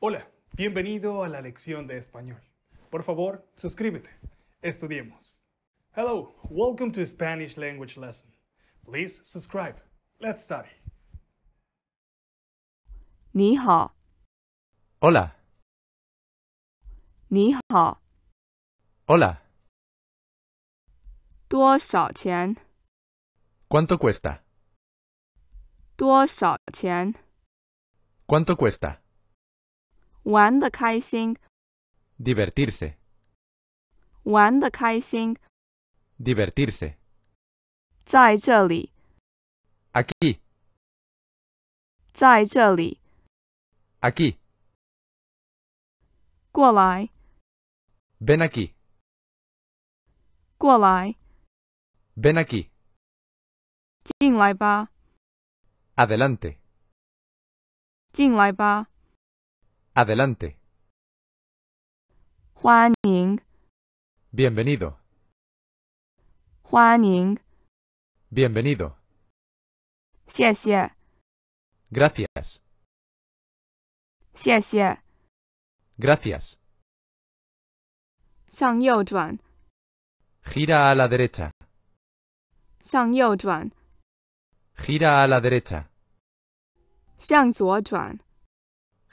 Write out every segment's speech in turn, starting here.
Hola, bienvenido a la lección de español. Por favor, suscríbete. Estudiemos. Hello, welcome to Spanish language lesson. Please subscribe. Let's study. 你好，Hola, 你好，hola. cuánto cuesta? cuánto cuesta? 玩的开心，divertirse。玩的开心，divertirse。在这里，aquí。在这里，aquí。过来，ven aquí。过来，ven aquí。进来吧，adelante。进来吧。Adelante. Ying, Bienvenido. Ning. Bienvenido. Xie Gracias. Xie Gracias. sang Gira a la derecha. sang Gira a la derecha. Xiang Zuo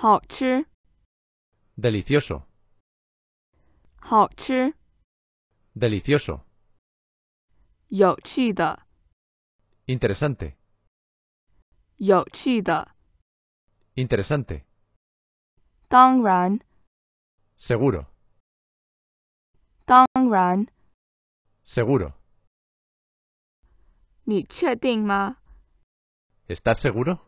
好吃 delicioso 好吃 delicioso 有趣的 interesante 有趣的 interesante 当然 seguro 当然 seguro ¿Estás seguro?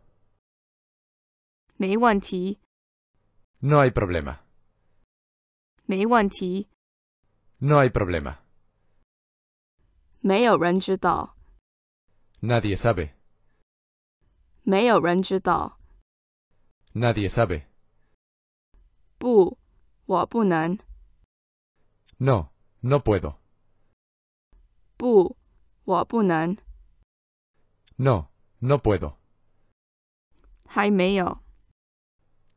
没问题。No hay problema。没问题。No hay problema。没有人知道。Nadie sabe。没有人知道。Nadie sabe。不，我不能。No, no puedo。不，我不能。No, no puedo。还没有。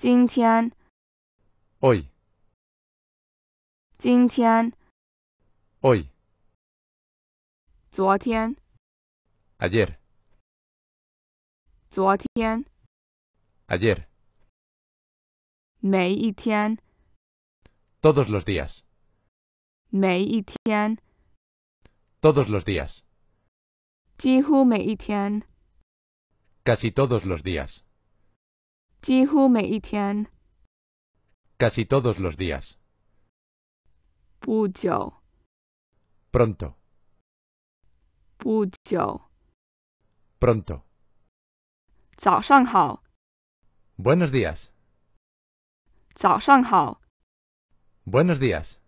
今天 hoy 今天 hoy 昨天 ayer 昨天 ayer 每一天 todos los días 每一天 todos los días 几乎每一天 casi todos los días casi todos los días. Pronto. Pronto. Pronto. Buenos días. Buenos días.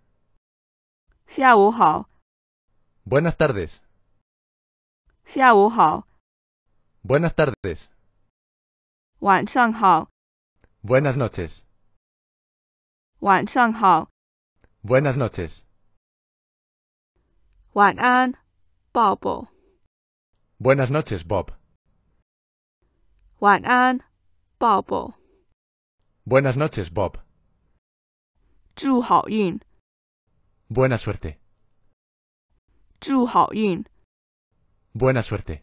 Buenas tardes. Buenas tardes. 晚上好。Buenas noches. 晚上好。Buenas noches. Buenas noches, Bob. Buenas noches, Bob. 祝好运。Buena suerte. 祝好运。Buena suerte.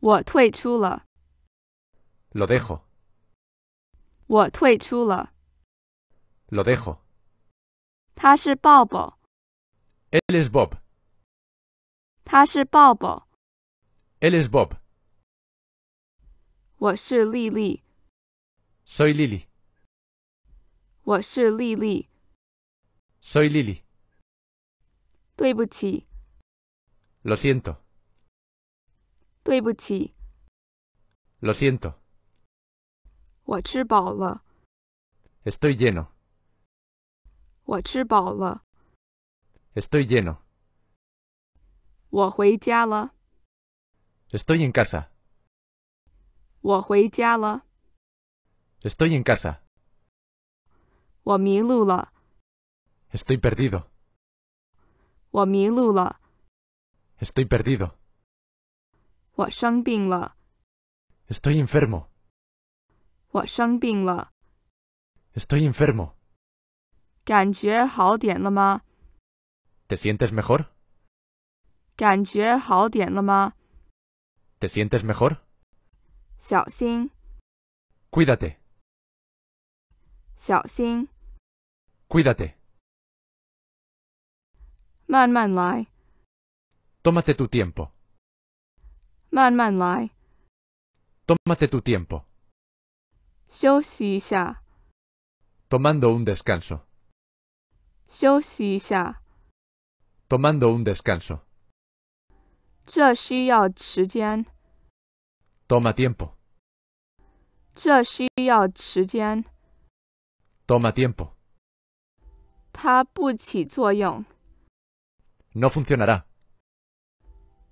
我退出了。Lo dejo。我退出了。Lo dejo。他是鲍勃。Él es Bob。他是鲍勃。Él es Bob。我是丽丽。Soy Lili。我是丽丽。Soy Lili。对不起。Lo siento。对不起。Lo siento。我吃饱了。Estoy lleno。我吃饱了。Estoy lleno。我回家了。Estoy en casa。我回家了。Estoy en casa。我迷路了。Estoy perdido。我迷路了。Estoy perdido。我生病了。Estoy enfermo。我生病了。Estoy enfermo。感觉好点了吗？Te sientes mejor？感觉好点了吗？Te sientes mejor？小心。Cúdate。小心。Cúdate。慢慢来。Tómate tu tiempo。慢慢来。Tómate tu tiempo。休息一下。Tomando un descanso。休息一下。Tomando un descanso。这需要时间。Toma tiempo。这需要时间。Toma tiempo。它不起作用。No funcionará。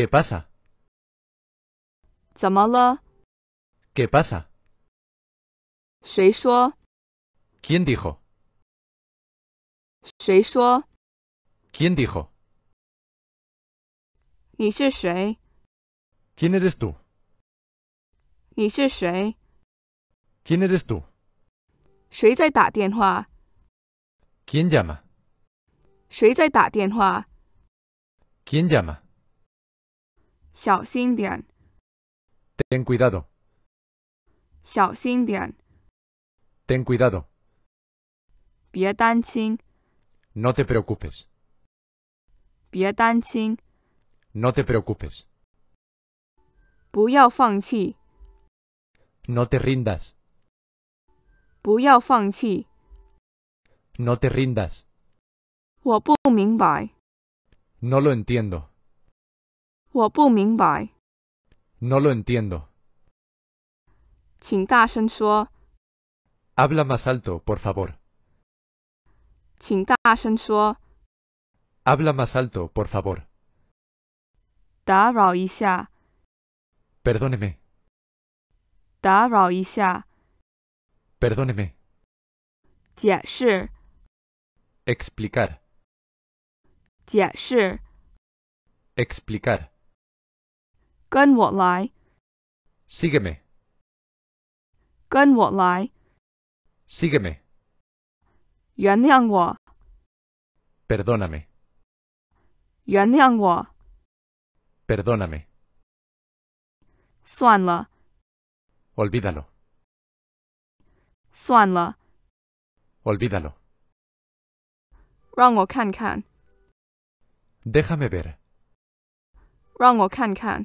¿Qué pasa? ¿Qué pasa? ¿Quién dijo? ¿Quién dijo? ¿Quién eres tú? ¿Quién eres tú? quién llama? quién llama? Xiao Dian. Ten cuidado. Xiao Xin Dian. Ten cuidado. Piet Tan No te preocupes. Piet Tan No te preocupes. Puyao Fang Xi. No te rindas. Puyao Fang Xi. No te rindas. Huopu Ming No lo entiendo. 我不明白。No lo entiendo。请大声说。Habla más alto, por favor。请大声说。Habla más alto, por favor。打扰一下。Perdóneme。打扰一下。Perdóneme。解释。Explicar。解释。Explicar。跟我来，Sígueme。跟我来，Sígueme。原谅我，Perdóname。原谅我，Perdóname。算了，Olvídalo。算了，Olvídalo。让我看看，Déjame ver。让我看看。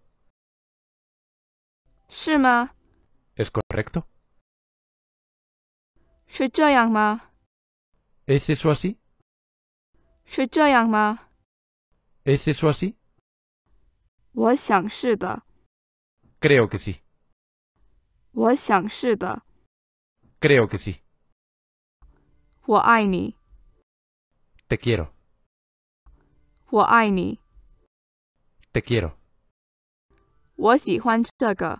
是吗？Es correcto。是这样吗？Es eso así。是这样吗？Es eso así。我想是的。Creo que sí。我想是的。Creo que sí。我爱你。Te quiero。我爱你。Te quiero。我喜欢这个。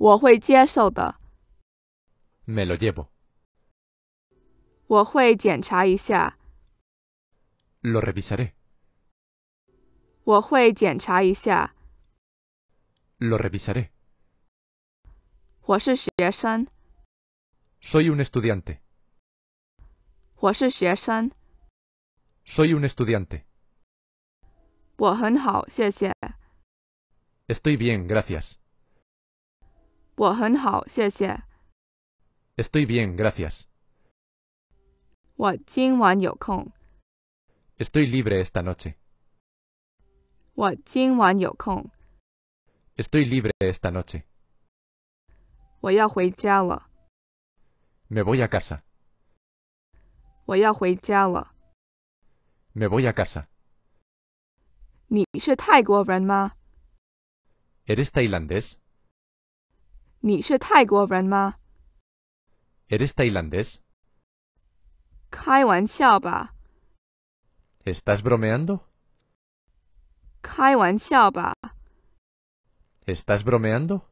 我会接受的。Me lo llevo。我会检查一下。Lo revisaré。我会检查一下。Lo revisaré。我是学生。Soy un estudiante。我是学生。Soy un estudiante。我很好，谢谢。Estoy bien, gracias。我很好，谢谢。Estoy bien, gracias. 我今晚有空。Estoy libre esta noche. 我今晚有空。Estoy libre esta noche. 我要回家了。Me voy a casa. 我要回家了。Me voy a casa. 你是泰国人吗？Eres tailandés. ¿Eres tailandés? ¿Estás bromeando? ¿Estás bromeando?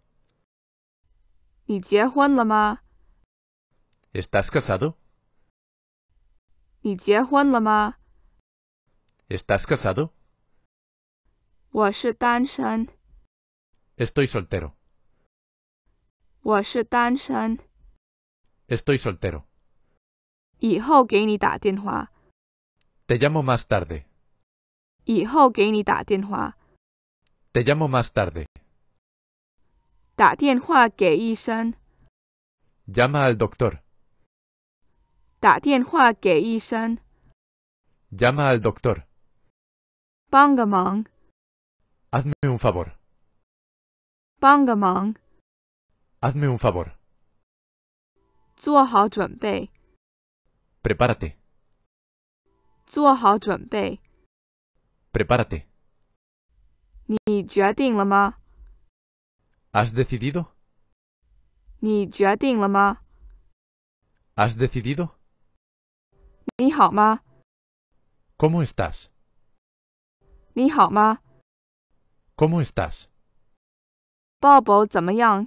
¿Estás casado? ¿Estás casado? Estoy soltero. 我是单身。Estoy soltero。以后给你打电话。Te llamo más tarde。以后给你打电话。Te llamo más tarde。打电话给医生。Llama al doctor。打电话给医生。Llama al doctor。帮忙。Hazme un favor。帮忙。Hazme un favor. Zuhao Tunpei. Prepárate. Zuhao Tunpei. Prepárate. Ni jiading la ma. ¿Has decidido? Ni jiading la ma. ¿Has decidido? Ni haoma. ¿Cómo estás? Ni haoma. ¿Cómo estás? Bobo Zamayang.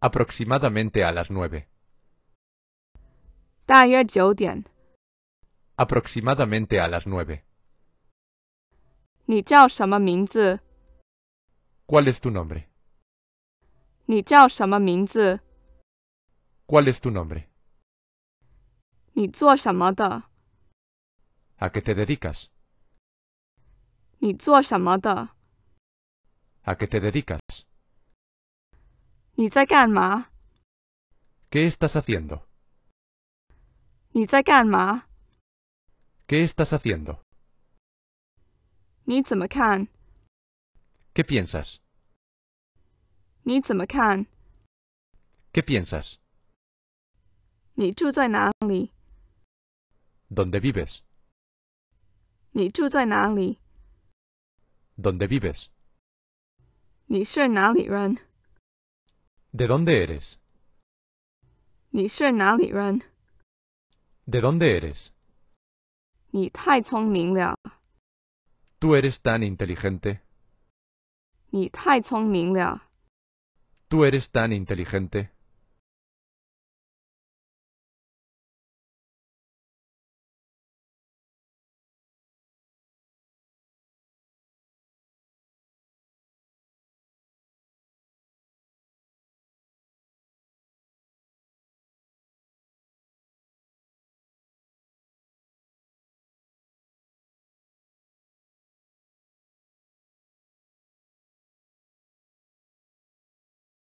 aproximadamente a las nueve. Aproximadamente a las nueve. ¿Cuál es tu nombre? ¿Cuál es tu nombre? ¿A qué te dedicas? ¿A qué te dedicas? 你在干嘛？Qué estás haciendo？你在干嘛？Qué estás haciendo？你怎么看？Qué piensas？你怎么看？Qué piensas？你住在哪里？Dónde vives？你住在哪里？Dónde vives？你是哪里人？¿De dónde eres? ¿De dónde eres? tú eres tan inteligente. tú eres tan inteligente.